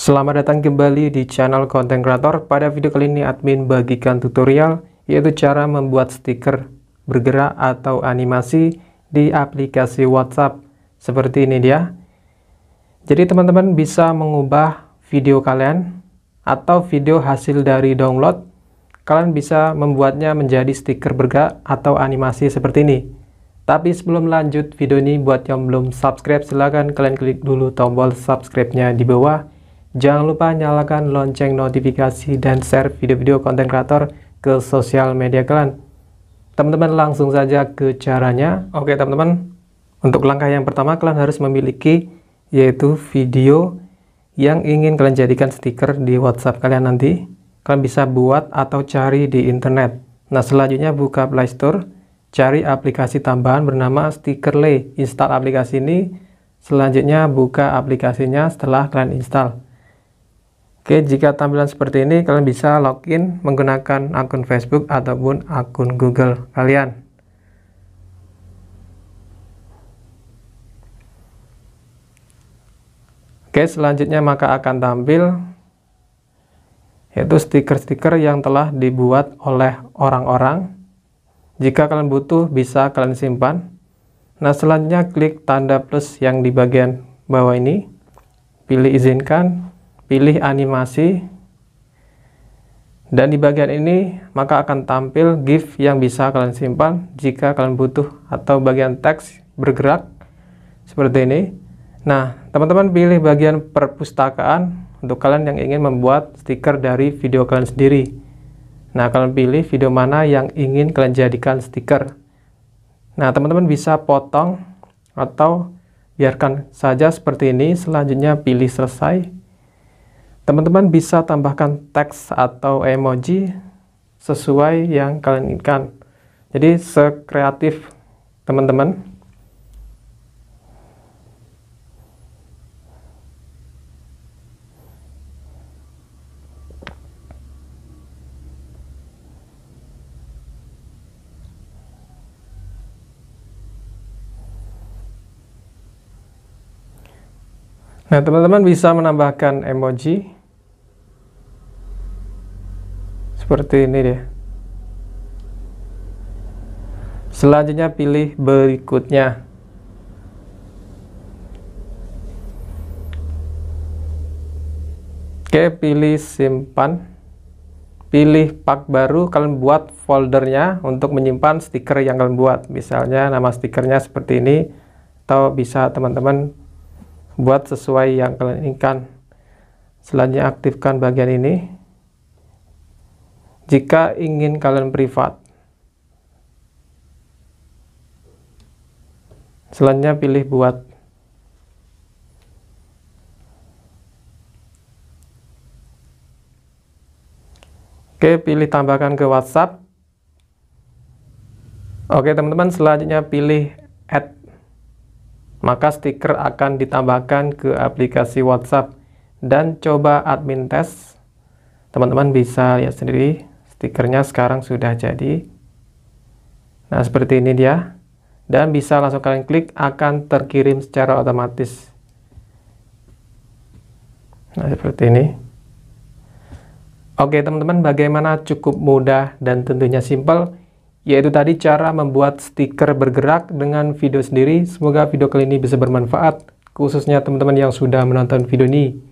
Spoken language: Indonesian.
Selamat datang kembali di channel konten kreator. Pada video kali ini admin bagikan tutorial yaitu cara membuat stiker bergerak atau animasi di aplikasi WhatsApp. Seperti ini dia. Jadi teman-teman bisa mengubah video kalian atau video hasil dari download. Kalian bisa membuatnya menjadi stiker bergerak atau animasi seperti ini. Tapi sebelum lanjut video ini buat yang belum subscribe silahkan kalian klik dulu tombol subscribe-nya di bawah Jangan lupa nyalakan lonceng notifikasi dan share video-video konten kreator ke sosial media kalian. Teman-teman langsung saja ke caranya. Oke teman-teman, untuk langkah yang pertama kalian harus memiliki yaitu video yang ingin kalian jadikan stiker di WhatsApp kalian nanti. Kalian bisa buat atau cari di internet. Nah selanjutnya buka Play Store, cari aplikasi tambahan bernama Stickerly. Install aplikasi ini, selanjutnya buka aplikasinya setelah kalian install. Oke, jika tampilan seperti ini, kalian bisa login menggunakan akun Facebook ataupun akun Google kalian. Oke, selanjutnya maka akan tampil yaitu stiker-stiker yang telah dibuat oleh orang-orang. Jika kalian butuh, bisa kalian simpan. Nah, selanjutnya klik tanda plus yang di bagian bawah ini. Pilih izinkan, pilih animasi dan di bagian ini maka akan tampil GIF yang bisa kalian simpan jika kalian butuh atau bagian teks bergerak seperti ini nah teman-teman pilih bagian perpustakaan untuk kalian yang ingin membuat stiker dari video kalian sendiri nah kalian pilih video mana yang ingin kalian jadikan stiker nah teman-teman bisa potong atau biarkan saja seperti ini selanjutnya pilih selesai Teman-teman bisa tambahkan teks atau emoji sesuai yang kalian inginkan. Jadi sekreatif teman-teman. Nah, teman-teman bisa menambahkan emoji seperti ini deh selanjutnya pilih berikutnya oke pilih simpan pilih pak baru kalian buat foldernya untuk menyimpan stiker yang kalian buat misalnya nama stikernya seperti ini atau bisa teman-teman buat sesuai yang kalian inginkan selanjutnya aktifkan bagian ini jika ingin kalian privat. Selanjutnya pilih buat. Oke, pilih tambahkan ke WhatsApp. Oke, teman-teman, selanjutnya pilih add. Maka stiker akan ditambahkan ke aplikasi WhatsApp dan coba admin test. Teman-teman bisa lihat sendiri. Stikernya sekarang sudah jadi. Nah, seperti ini dia. Dan bisa langsung kalian klik akan terkirim secara otomatis. Nah, seperti ini. Oke, teman-teman, bagaimana cukup mudah dan tentunya simple yaitu tadi cara membuat stiker bergerak dengan video sendiri. Semoga video kali ini bisa bermanfaat khususnya teman-teman yang sudah menonton video ini.